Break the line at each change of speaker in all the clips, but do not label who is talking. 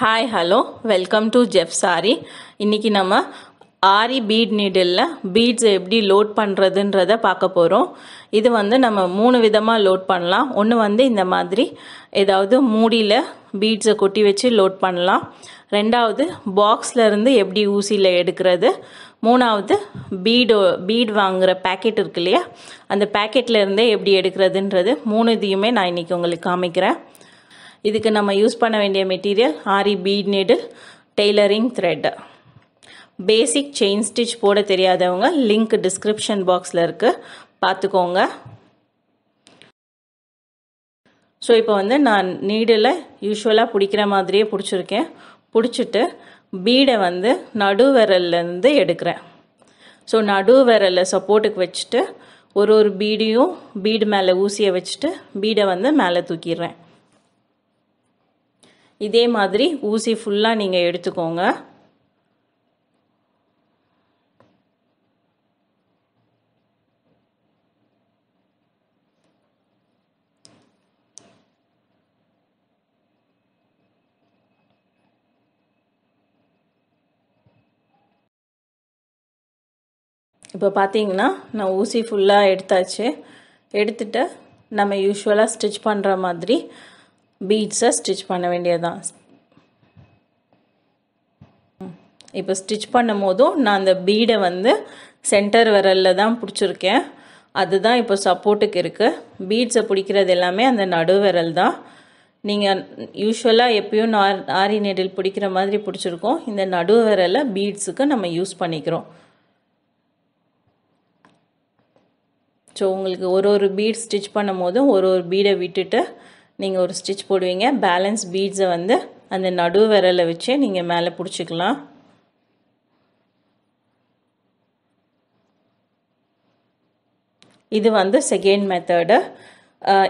hi hello welcome to Jeff சாரி இன்றைக்கி நம்ம ஆரி பீட் நீடில் பீட்ஸ் எப்படி லோட் பண்ணுறதுன்றத பார்க்க போகிறோம் இது வந்து நம்ம மூணு விதமாக லோட் பண்ணலாம் ஒன்று வந்து இந்த மாதிரி ஏதாவது மூடியில் பீட்ஸை கொட்டி வச்சு லோட் பண்ணலாம் ரெண்டாவது பாக்ஸில் இருந்து எப்படி ஊசியில் எடுக்கிறது மூணாவது பீடோ பீட் வாங்குகிற பேக்கெட் இருக்கு இல்லையா அந்த இருந்தே எப்படி எடுக்கிறதுன்றது மூணு இதையுமே நான் இன்றைக்கி உங்களுக்கு காமிக்கிறேன் இதுக்கு நம்ம யூஸ் பண்ண வேண்டிய மெட்டீரியல் ஆரி பீட் நெடு tailoring thread basic chain stitch போட தெரியாதவங்க லிங்க் டிஸ்கிரிப்ஷன் பாக்ஸில் இருக்குது பார்த்துக்கோங்க ஸோ இப்போ வந்து நான் நீடில் யூஸ்வலாக பிடிக்கிற மாதிரியே பிடிச்சிருக்கேன் பிடிச்சிட்டு பீடை வந்து நடு விரல்லேருந்து எடுக்கிறேன் ஸோ நடு விரலில் சப்போர்ட்டுக்கு வச்சுட்டு ஒரு ஒரு பீடியும் பீடு மேலே ஊசியை வச்சுட்டு பீடை வந்து மேலே தூக்கிடுறேன் இதே மாதிரி ஊசி ஃபுல்லாக நீங்கள் எடுத்துக்கோங்க இப்போ பார்த்தீங்கன்னா நான் ஊசி ஃபுல்லாக எடுத்தாச்சு எடுத்துட்டு நம்ம யூஸ்வலாக ஸ்டிச் பண்ணுற மாதிரி பீட்ஸை ஸ்டிச் பண்ண வேண்டியதுதான் இப்போ ஸ்டிச் பண்ணும் போதும் நான் அந்த பீடை வந்து சென்டர் விரலில் தான் பிடிச்சிருக்கேன் அதுதான் இப்போ சப்போர்ட்டுக்கு இருக்குது பீட்ஸை பிடிக்கிறது எல்லாமே அந்த நடு விரல் தான் நீங்கள் யூஸ்வலாக எப்பயும் நார் ஆரி நெடில் பிடிக்கிற மாதிரி பிடிச்சிருக்கோம் இந்த நடு விரலை பீட்ஸுக்கு நம்ம யூஸ் பண்ணிக்கிறோம் ஸோ உங்களுக்கு ஒரு ஒரு பீட் ஸ்டிச் பண்ணும் போதும் ஒரு ஒரு பீடை விட்டுட்டு நீங்கள் ஒரு ஸ்டிச் போடுவீங்க பேலன்ஸ் பீட்ஸை வந்து அந்த நடு விரலை வச்சு நீங்கள் மேலே பிடிச்சிக்கலாம் இது வந்து செகண்ட் மெத்தடு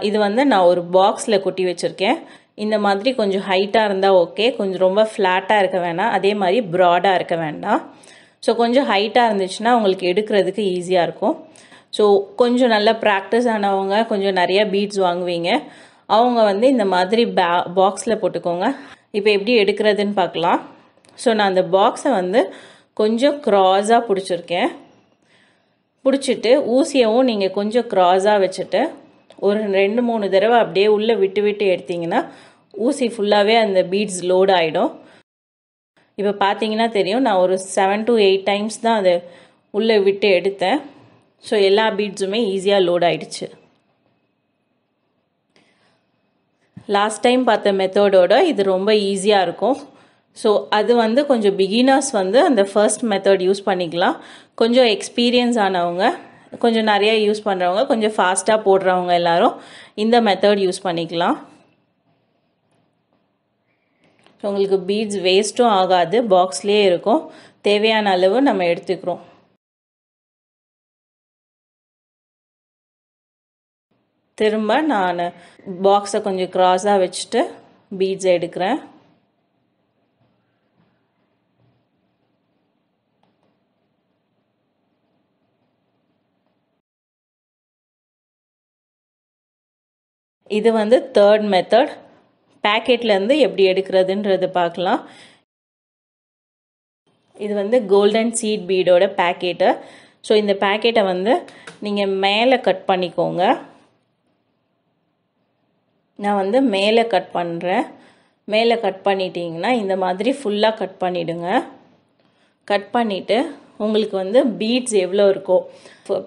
இது வந்து நான் ஒரு பாக்ஸில் கொட்டி வச்சுருக்கேன் இந்த மாதிரி கொஞ்சம் ஹைட்டாக இருந்தால் ஓகே கொஞ்சம் ரொம்ப ஃப்ளாட்டாக இருக்க வேணாம் அதே மாதிரி ப்ராடாக இருக்க வேண்டாம் ஸோ கொஞ்சம் ஹைட்டாக இருந்துச்சுன்னா உங்களுக்கு எடுக்கிறதுக்கு ஈஸியாக இருக்கும் ஸோ கொஞ்சம் நல்லா ப்ராக்டிஸ் ஆனவங்க கொஞ்சம் நிறையா பீட்ஸ் வாங்குவீங்க அவங்க வந்து இந்த மாதிரி பே பாக்ஸில் போட்டுக்கோங்க இப்போ எப்படி எடுக்கிறதுன்னு பார்க்கலாம் ஸோ நான் அந்த பாக்ஸை வந்து கொஞ்சம் க்ராஸாக பிடிச்சிருக்கேன் பிடிச்சிட்டு ஊசியவும் நீங்கள் கொஞ்சம் க்ராஸாக வச்சுட்டு ஒரு ரெண்டு மூணு தடவை அப்படியே உள்ளே விட்டு விட்டு எடுத்திங்கன்னா ஊசி ஃபுல்லாகவே அந்த பீட்ஸ் லோட் ஆகிடும் இப்போ பார்த்தீங்கன்னா தெரியும் நான் ஒரு செவன் டு எயிட் டைம்ஸ் தான் அதை உள்ளே விட்டு எடுத்தேன் ஸோ எல்லா பீட்ஸுமே ஈஸியாக லோட் ஆகிடுச்சு லாஸ்ட் டைம் பார்த்த மெத்தடோட இது ரொம்ப ஈஸியாக இருக்கும் ஸோ அது வந்து கொஞ்சம் பிகினர்ஸ் வந்து அந்த ஃபர்ஸ்ட் மெத்தட் யூஸ் பண்ணிக்கலாம் கொஞ்சம் எக்ஸ்பீரியன்ஸ் ஆனவங்க கொஞ்சம் நிறையா யூஸ் பண்ணுறவங்க கொஞ்சம் ஃபாஸ்ட்டாக போடுறவங்க எல்லோரும் இந்த மெத்தட் யூஸ் பண்ணிக்கலாம் ஸோ உங்களுக்கு பீட்ஸ் வேஸ்ட்டும் ஆகாது பாக்ஸ்லேயே இருக்கும் தேவையான அளவு நம்ம எடுத்துக்கிறோம் திரும்ப நான் பாக்ஸை கொஞ்சம் க்ராஸாக வச்சுட்டு பீட்ஸ் எடுக்கிறேன் இது வந்து தேர்ட் மெத்தட் பேக்கெட்லேருந்து எப்படி எடுக்கிறதுன்றது பார்க்கலாம் இது வந்து கோல்டன் சீட் பீடோட பேக்கெட்டு ஸோ இந்த பேக்கெட்டை வந்து நீங்கள் மேலே கட் பண்ணிக்கோங்க நான் வந்து மேலே கட் பண்ணுறேன் மேலே கட் பண்ணிட்டீங்கன்னா இந்த மாதிரி ஃபுல்லாக கட் பண்ணிவிடுங்க கட் பண்ணிவிட்டு உங்களுக்கு வந்து பீட்ஸ் எவ்வளோ இருக்கோ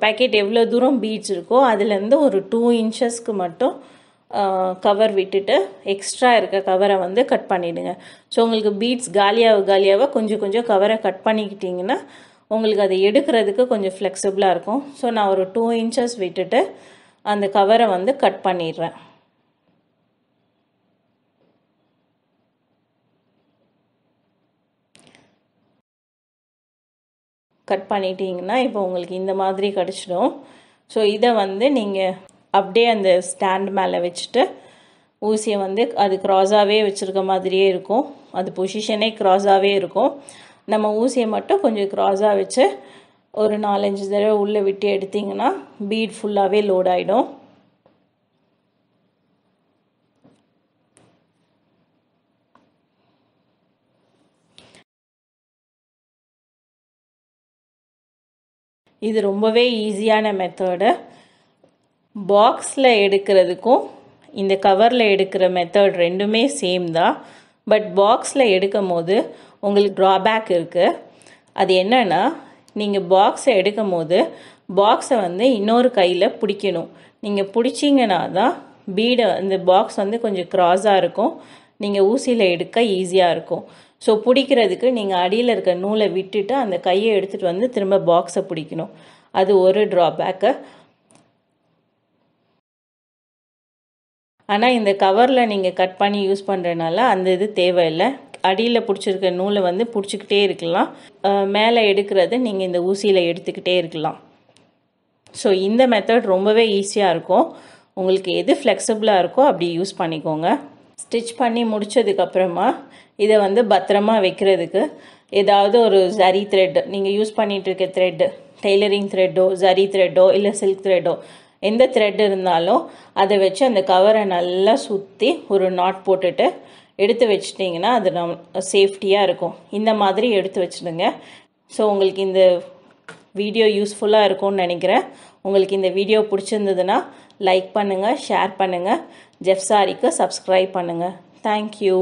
பேக்கெட் எவ்வளோ தூரம் பீட்ஸ் இருக்கோ அதுலேருந்து ஒரு டூ இன்ச்சஸ்க்கு மட்டும் கவர் விட்டுட்டு எக்ஸ்ட்ரா இருக்க கவரை வந்து கட் பண்ணிவிடுங்க ஸோ உங்களுக்கு பீட்ஸ் காலியாக காலியாக கொஞ்சம் கொஞ்சம் கவரை கட் பண்ணிக்கிட்டிங்கன்னா உங்களுக்கு அதை எடுக்கிறதுக்கு கொஞ்சம் ஃப்ளெக்சிபிளாக இருக்கும் ஸோ நான் ஒரு டூ இன்ச்சஸ் விட்டுட்டு அந்த கவரை வந்து கட் பண்ணிடுறேன் கட் பண்ணிட்டீங்கன்னா இப்போ உங்களுக்கு இந்த மாதிரி கிடச்சிடும் ஸோ இதை வந்து நீங்கள் அப்படியே அந்த ஸ்டாண்ட் மேலே வச்சுட்டு ஊசியை வந்து அது க்ராஸாகவே வச்சுருக்க மாதிரியே இருக்கும் அது பொசிஷனே க்ராஸாகவே இருக்கும் நம்ம ஊசியை மட்டும் கொஞ்சம் க்ராஸாக வச்சு ஒரு நாலஞ்சு தடவை உள்ளே விட்டு எடுத்திங்கன்னா பீட் ஃபுல்லாகவே லோட் ஆகிடும் இது ரொம்பவே ஈஸியான மெத்தடு பாக்ஸில் எடுக்கிறதுக்கும் இந்த கவரில் எடுக்கிற மெத்தட் ரெண்டுமே சேம் தான் பட் பாக்ஸில் எடுக்கும் போது உங்களுக்கு ட்ராபேக் இருக்குது அது என்னென்னா நீங்கள் பாக்ஸை எடுக்கும் போது பாக்ஸை வந்து இன்னொரு கையில் பிடிக்கணும் நீங்கள் பிடிச்சிங்கன்னா தான் பீடை இந்த பாக்ஸ் வந்து கொஞ்சம் க்ராஸாக இருக்கும் நீங்கள் ஊசியில் எடுக்க ஈஸியாக இருக்கும் ஸோ பிடிக்கிறதுக்கு நீங்கள் அடியில் இருக்க நூலை விட்டுட்டு அந்த கையை எடுத்துகிட்டு வந்து திரும்ப பாக்ஸை பிடிக்கணும் அது ஒரு ட்ராபேக்கு ஆனால் இந்த கவரில் நீங்கள் கட் பண்ணி யூஸ் பண்ணுறதுனால அந்த இது தேவையில்லை அடியில் பிடிச்சிருக்க நூலை வந்து பிடிச்சிக்கிட்டே இருக்கலாம் மேலே எடுக்கிறது நீங்கள் இந்த ஊசியில் எடுத்துக்கிட்டே இருக்கலாம் ஸோ இந்த மெத்தட் ரொம்பவே ஈஸியாக இருக்கும் உங்களுக்கு எது ஃப்ளெக்சிபிளாக இருக்கோ அப்படி யூஸ் பண்ணிக்கோங்க ஸ்டிச் பண்ணி முடித்ததுக்கப்புறமா இதை வந்து பத்திரமா வைக்கிறதுக்கு ஏதாவது ஒரு ஜரி த்ரெட் நீங்கள் யூஸ் பண்ணிகிட்ருக்க த்ரெட்டு டெய்லரிங் த்ரெட்டோ ஜரி த்ரெட்டோ இல்லை சில்க் த்ரெட்டோ எந்த த்ரெட் இருந்தாலும் அதை வச்சு அந்த கவரை நல்லா சுற்றி ஒரு நாட் போட்டுட்டு எடுத்து வச்சிட்டிங்கன்னா அது நம் சேஃப்டியாக இருக்கும் இந்த மாதிரி எடுத்து வச்சுடுங்க ஸோ உங்களுக்கு இந்த வீடியோ யூஸ்ஃபுல்லாக இருக்கும்னு நினைக்கிறேன் உங்களுக்கு இந்த வீடியோ பிடிச்சிருந்ததுன்னா லைக் பண்ணுங்கள் ஷேர் பண்ணுங்கள் ஜெஃப்சாரிக்கு சப்ஸ்கிரைப் பண்ணுங்கள் தேங்க்யூ